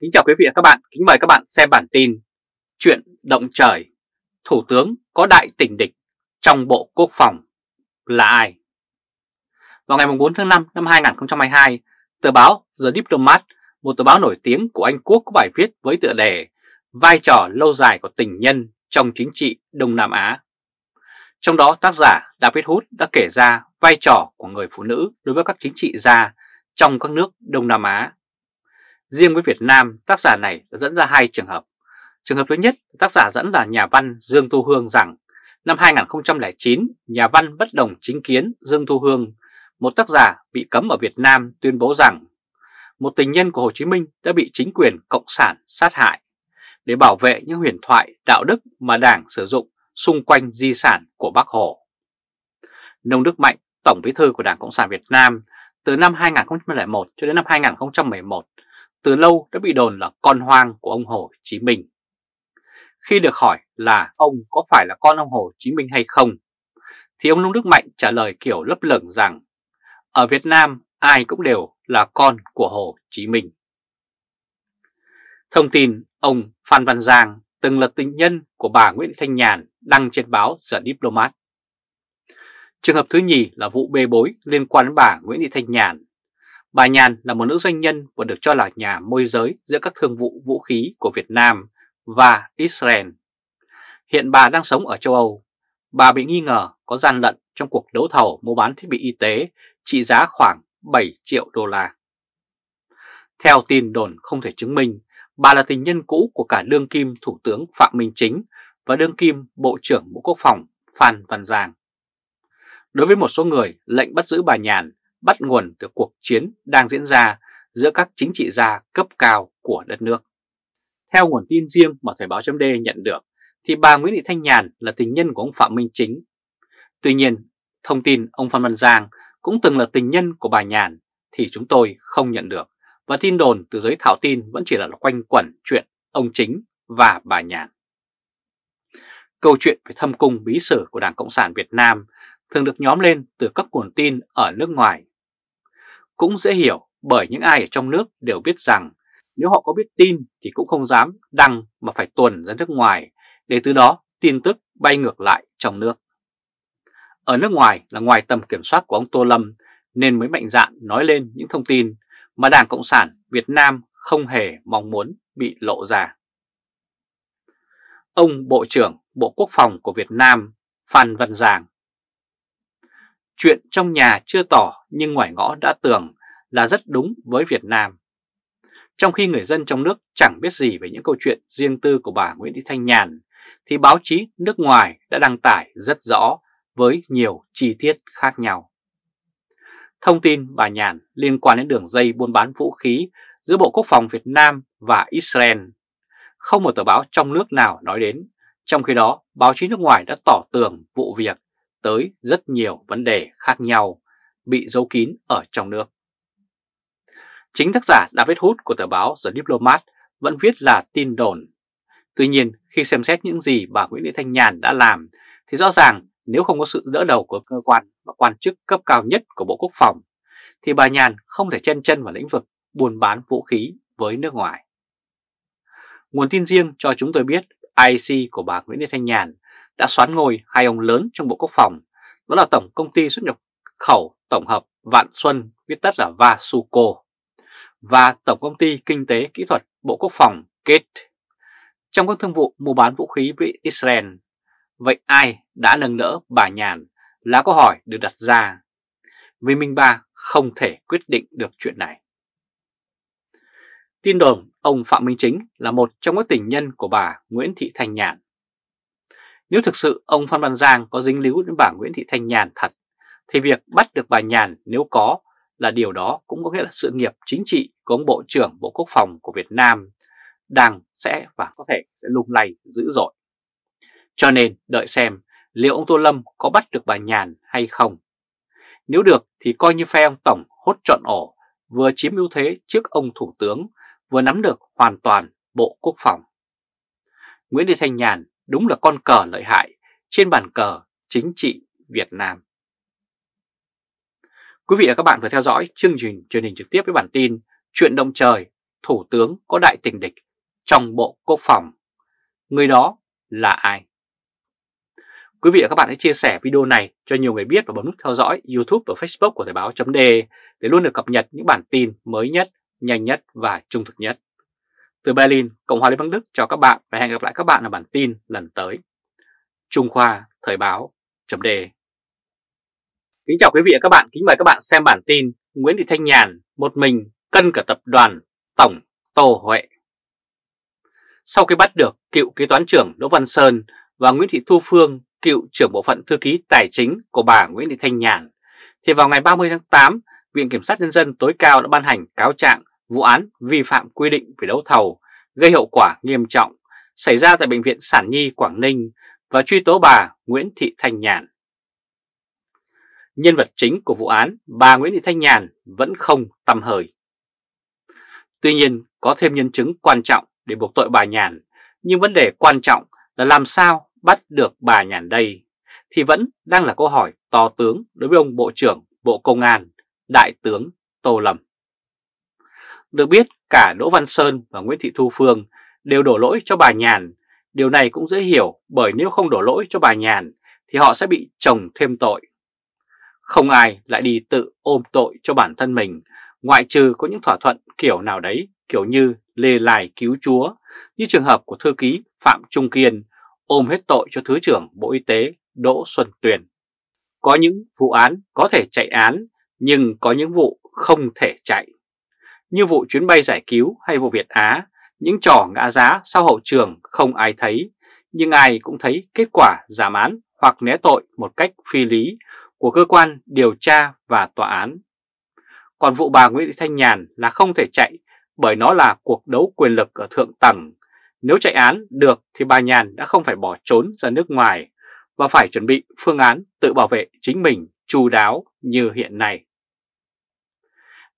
Kính chào quý vị và các bạn, kính mời các bạn xem bản tin Chuyện động trời, Thủ tướng có đại tình địch trong Bộ Quốc phòng là ai? Vào ngày 4 tháng 5 năm 2022, tờ báo The Diplomat, một tờ báo nổi tiếng của Anh Quốc có bài viết với tựa đề Vai trò lâu dài của tình nhân trong chính trị Đông Nam Á. Trong đó tác giả David Hood đã kể ra vai trò của người phụ nữ đối với các chính trị gia trong các nước Đông Nam Á Riêng với Việt Nam, tác giả này đã dẫn ra hai trường hợp. Trường hợp thứ nhất, tác giả dẫn là nhà văn Dương Thu Hương rằng năm 2009, nhà văn bất đồng chính kiến Dương Thu Hương, một tác giả bị cấm ở Việt Nam tuyên bố rằng một tình nhân của Hồ Chí Minh đã bị chính quyền Cộng sản sát hại để bảo vệ những huyền thoại đạo đức mà Đảng sử dụng xung quanh di sản của Bác Hồ. Nông Đức Mạnh, Tổng Bí thư của Đảng Cộng sản Việt Nam, từ năm 2001 cho đến năm 2011 từ lâu đã bị đồn là con hoang của ông Hồ Chí Minh. Khi được hỏi là ông có phải là con ông Hồ Chí Minh hay không, thì ông Nông Đức Mạnh trả lời kiểu lấp lửng rằng ở Việt Nam ai cũng đều là con của Hồ Chí Minh. Thông tin ông Phan Văn Giang từng là tình nhân của bà Nguyễn Thanh Nhàn đăng trên báo The Diplomat. Trường hợp thứ nhì là vụ bê bối liên quan đến bà Nguyễn Thị Thanh Nhàn Bà Nhàn là một nữ doanh nhân và được cho là nhà môi giới giữa các thương vụ vũ khí của Việt Nam và Israel. Hiện bà đang sống ở châu Âu. Bà bị nghi ngờ có gian lận trong cuộc đấu thầu mua bán thiết bị y tế trị giá khoảng 7 triệu đô la. Theo tin đồn không thể chứng minh, bà là tình nhân cũ của cả đương kim Thủ tướng Phạm Minh Chính và đương kim Bộ trưởng Bộ Quốc phòng Phan Văn Giang. Đối với một số người, lệnh bắt giữ bà Nhàn bắt nguồn từ cuộc chiến đang diễn ra giữa các chính trị gia cấp cao của đất nước. Theo nguồn tin riêng mà Thời báo chấm nhận được, thì bà Nguyễn Thị Thanh Nhàn là tình nhân của ông Phạm Minh Chính. Tuy nhiên, thông tin ông Phan Văn Giang cũng từng là tình nhân của bà Nhàn thì chúng tôi không nhận được và tin đồn từ giới thảo tin vẫn chỉ là quanh quẩn chuyện ông Chính và bà Nhàn. Câu chuyện về thâm cung bí sử của Đảng Cộng sản Việt Nam thường được nhóm lên từ các nguồn tin ở nước ngoài cũng dễ hiểu bởi những ai ở trong nước đều biết rằng nếu họ có biết tin thì cũng không dám đăng mà phải tuần ra nước ngoài để từ đó tin tức bay ngược lại trong nước. Ở nước ngoài là ngoài tầm kiểm soát của ông Tô Lâm nên mới mạnh dạn nói lên những thông tin mà Đảng Cộng sản Việt Nam không hề mong muốn bị lộ ra. Ông Bộ trưởng Bộ Quốc phòng của Việt Nam Phan Văn Giang Chuyện trong nhà chưa tỏ nhưng ngoài ngõ đã tường là rất đúng với Việt Nam. Trong khi người dân trong nước chẳng biết gì về những câu chuyện riêng tư của bà Nguyễn Thị Thanh Nhàn, thì báo chí nước ngoài đã đăng tải rất rõ với nhiều chi tiết khác nhau. Thông tin bà Nhàn liên quan đến đường dây buôn bán vũ khí giữa Bộ Quốc phòng Việt Nam và Israel. Không một tờ báo trong nước nào nói đến, trong khi đó báo chí nước ngoài đã tỏ tường vụ việc tới rất nhiều vấn đề khác nhau bị giấu kín ở trong nước. Chính tác giả David Hood của tờ báo The Diplomat vẫn viết là tin đồn. Tuy nhiên, khi xem xét những gì bà Nguyễn Thị Thanh Nhàn đã làm, thì rõ ràng nếu không có sự đỡ đầu của cơ quan và quan chức cấp cao nhất của Bộ Quốc phòng, thì bà Nhàn không thể chen chân vào lĩnh vực buôn bán vũ khí với nước ngoài. Nguồn tin riêng cho chúng tôi biết IC của bà Nguyễn Thị Thanh Nhàn đã xoán ngôi hai ông lớn trong Bộ Quốc phòng, đó là Tổng Công ty Xuất nhập khẩu Tổng hợp Vạn Xuân, viết tắt là Vasuco, và Tổng Công ty Kinh tế Kỹ thuật Bộ Quốc phòng Kate trong các thương vụ mua bán vũ khí với Israel. Vậy ai đã nâng đỡ bà Nhàn là câu hỏi được đặt ra, vì Minh Ba không thể quyết định được chuyện này. Tin đồn ông Phạm Minh Chính là một trong các tình nhân của bà Nguyễn Thị Thanh Nhàn. Nếu thực sự ông Phan Văn Giang có dính líu đến bà Nguyễn Thị Thanh Nhàn thật, thì việc bắt được bà Nhàn nếu có là điều đó cũng có nghĩa là sự nghiệp chính trị của ông Bộ trưởng Bộ Quốc phòng của Việt Nam đang sẽ và có thể sẽ lung lay dữ dội. Cho nên đợi xem liệu ông Tô Lâm có bắt được bà Nhàn hay không. Nếu được thì coi như phe ông Tổng hốt trọn ổ, vừa chiếm ưu thế trước ông Thủ tướng, vừa nắm được hoàn toàn Bộ Quốc phòng. Nguyễn Thị Thanh Nhàn đúng là con cờ lợi hại trên bàn cờ chính trị Việt Nam. Quý vị và các bạn vừa theo dõi chương trình truyền hình trực tiếp với bản tin Chuyện động trời, Thủ tướng có đại tình địch trong Bộ Quốc phòng. Người đó là ai? Quý vị và các bạn hãy chia sẻ video này cho nhiều người biết và bấm nút theo dõi YouTube và Facebook của Thời báo.de để luôn được cập nhật những bản tin mới nhất, nhanh nhất và trung thực nhất. Từ Berlin, Cộng hòa Liên bang Đức chào các bạn và hẹn gặp lại các bạn ở bản tin lần tới. Trung Khoa, Thời báo, chấm đề. Kính chào quý vị và các bạn, kính mời các bạn xem bản tin Nguyễn Thị Thanh Nhàn một mình cân cả tập đoàn Tổng Tô Huệ. Sau khi bắt được cựu kế toán trưởng Đỗ Văn Sơn và Nguyễn Thị Thu Phương, cựu trưởng bộ phận thư ký tài chính của bà Nguyễn Thị Thanh Nhàn, thì vào ngày 30 tháng 8, Viện Kiểm sát Nhân dân tối cao đã ban hành cáo trạng vụ án vi phạm quy định về đấu thầu gây hậu quả nghiêm trọng xảy ra tại Bệnh viện Sản Nhi Quảng Ninh và truy tố bà Nguyễn Thị Thanh Nhàn. Nhân vật chính của vụ án bà Nguyễn Thị Thanh Nhàn vẫn không tăm hời Tuy nhiên có thêm nhân chứng quan trọng để buộc tội bà Nhàn, nhưng vấn đề quan trọng là làm sao bắt được bà Nhàn đây thì vẫn đang là câu hỏi to tướng đối với ông Bộ trưởng Bộ Công an, Đại tướng Tô Lâm. Được biết cả Đỗ Văn Sơn và Nguyễn Thị Thu Phương đều đổ lỗi cho bà Nhàn. Điều này cũng dễ hiểu bởi nếu không đổ lỗi cho bà Nhàn thì họ sẽ bị chồng thêm tội. Không ai lại đi tự ôm tội cho bản thân mình, ngoại trừ có những thỏa thuận kiểu nào đấy, kiểu như lê lài cứu chúa, như trường hợp của thư ký Phạm Trung Kiên ôm hết tội cho Thứ trưởng Bộ Y tế Đỗ Xuân Tuyền. Có những vụ án có thể chạy án, nhưng có những vụ không thể chạy như vụ chuyến bay giải cứu hay vụ Việt Á, những trò ngã giá sau hậu trường không ai thấy, nhưng ai cũng thấy kết quả giảm án hoặc né tội một cách phi lý của cơ quan điều tra và tòa án. Còn vụ bà Nguyễn Thị Thanh Nhàn là không thể chạy bởi nó là cuộc đấu quyền lực ở thượng tầng. Nếu chạy án được thì bà Nhàn đã không phải bỏ trốn ra nước ngoài và phải chuẩn bị phương án tự bảo vệ chính mình chu đáo như hiện nay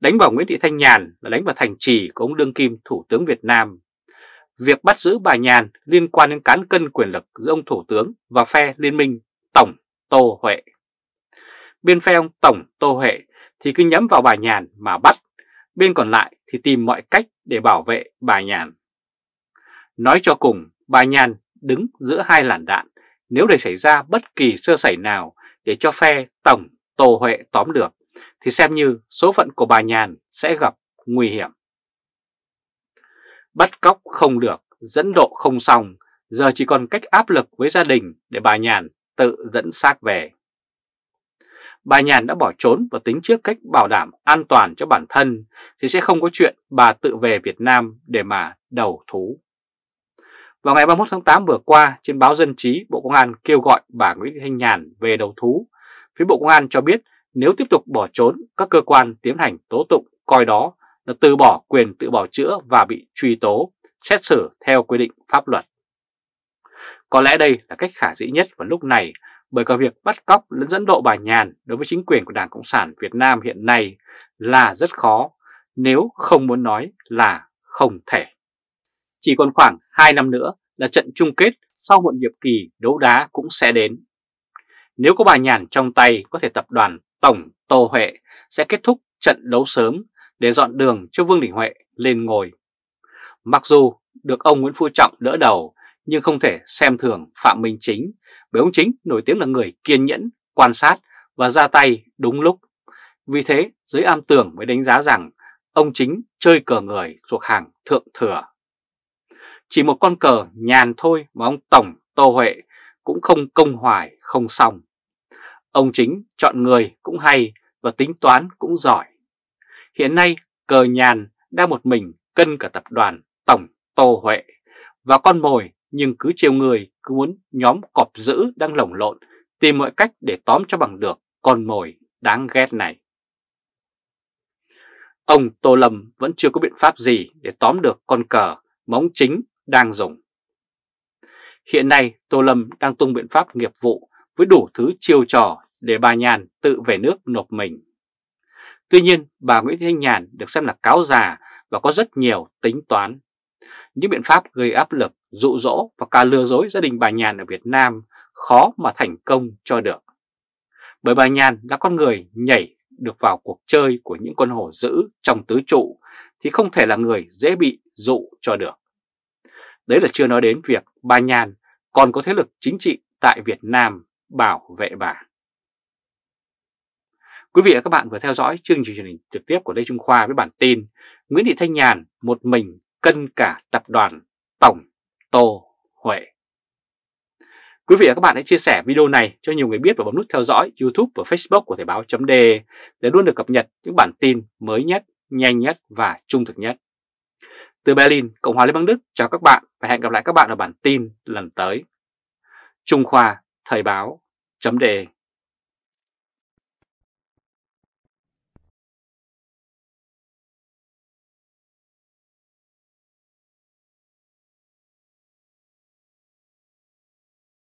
đánh vào Nguyễn Thị Thanh Nhàn là đánh vào thành trì của ông đương kim Thủ tướng Việt Nam. Việc bắt giữ bà Nhàn liên quan đến cán cân quyền lực giữa ông Thủ tướng và phe liên minh Tổng Tô Huệ. Bên phe ông Tổng Tô Huệ thì cứ nhắm vào bà Nhàn mà bắt, bên còn lại thì tìm mọi cách để bảo vệ bà Nhàn. Nói cho cùng, bà Nhàn đứng giữa hai làn đạn nếu để xảy ra bất kỳ sơ sẩy nào để cho phe Tổng Tô Huệ tóm được thì xem như số phận của bà Nhàn sẽ gặp nguy hiểm. Bắt cóc không được, dẫn độ không xong, giờ chỉ còn cách áp lực với gia đình để bà Nhàn tự dẫn xác về. Bà Nhàn đã bỏ trốn và tính trước cách bảo đảm an toàn cho bản thân thì sẽ không có chuyện bà tự về Việt Nam để mà đầu thú. Vào ngày 31 tháng 8 vừa qua, trên báo Dân chí Bộ Công an kêu gọi bà Nguyễn Thanh Nhàn về đầu thú. Phía Bộ Công an cho biết nếu tiếp tục bỏ trốn, các cơ quan tiến hành tố tụng coi đó là từ bỏ quyền tự bảo chữa và bị truy tố, xét xử theo quy định pháp luật. Có lẽ đây là cách khả dĩ nhất vào lúc này bởi cả việc bắt cóc lẫn dẫn độ bà Nhàn đối với chính quyền của Đảng Cộng sản Việt Nam hiện nay là rất khó nếu không muốn nói là không thể. Chỉ còn khoảng 2 năm nữa là trận chung kết sau một nhiệm kỳ đấu đá cũng sẽ đến. Nếu có bà Nhàn trong tay có thể tập đoàn Tổng Tô Huệ sẽ kết thúc trận đấu sớm để dọn đường cho Vương Đình Huệ lên ngồi. Mặc dù được ông Nguyễn Phú Trọng đỡ đầu nhưng không thể xem thường Phạm Minh Chính bởi ông Chính nổi tiếng là người kiên nhẫn, quan sát và ra tay đúng lúc. Vì thế, giới am tường mới đánh giá rằng ông Chính chơi cờ người thuộc hàng thượng thừa. Chỉ một con cờ nhàn thôi mà ông Tổng Tô Huệ cũng không công hoài không xong. Ông chính chọn người cũng hay và tính toán cũng giỏi. Hiện nay cờ nhàn đang một mình cân cả tập đoàn Tổng Tô Huệ và con mồi nhưng cứ chiều người cứ muốn nhóm cọp dữ đang lồng lộn tìm mọi cách để tóm cho bằng được con mồi đáng ghét này. Ông Tô Lâm vẫn chưa có biện pháp gì để tóm được con cờ móng chính đang dùng. Hiện nay Tô Lâm đang tung biện pháp nghiệp vụ với đủ thứ chiêu trò để bà Nhàn tự về nước nộp mình. Tuy nhiên, bà Nguyễn Thanh Nhàn được xem là cáo già và có rất nhiều tính toán. Những biện pháp gây áp lực, dụ dỗ và cả lừa dối gia đình bà Nhàn ở Việt Nam khó mà thành công cho được. Bởi bà Nhàn là con người nhảy được vào cuộc chơi của những con hổ dữ trong tứ trụ thì không thể là người dễ bị dụ cho được. Đấy là chưa nói đến việc bà Nhàn còn có thế lực chính trị tại Việt Nam bảo vệ bà. Quý vị và các bạn vừa theo dõi chương trình truyền hình trực tiếp của Lê Trung Khoa với bản tin Nguyễn Thị Thanh Nhàn một mình cân cả tập đoàn Tổng Tô Huệ. Quý vị và các bạn hãy chia sẻ video này cho nhiều người biết và bấm nút theo dõi YouTube và Facebook của Thời báo .de để luôn được cập nhật những bản tin mới nhất, nhanh nhất và trung thực nhất. Từ Berlin, Cộng hòa Liên bang Đức, chào các bạn và hẹn gặp lại các bạn ở bản tin lần tới. Trung Khoa Thời báo chấm đề